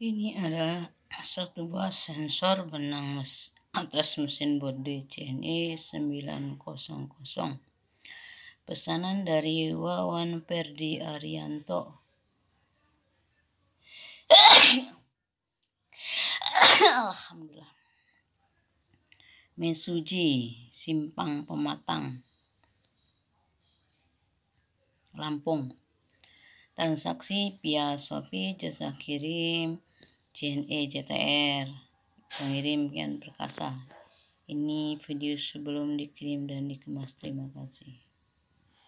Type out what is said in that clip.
Ini adalah satu buah sensor benang mes atas mesin bodi CNI 900. Pesanan dari Wawan Perdi Arianto. Alhamdulillah. Mesuji, Simpang Pematang. Lampung. Transaksi via Shopee jasa kirim JNE JTR pengirimkan perkasa ini video sebelum dikirim dan dikemas terima kasih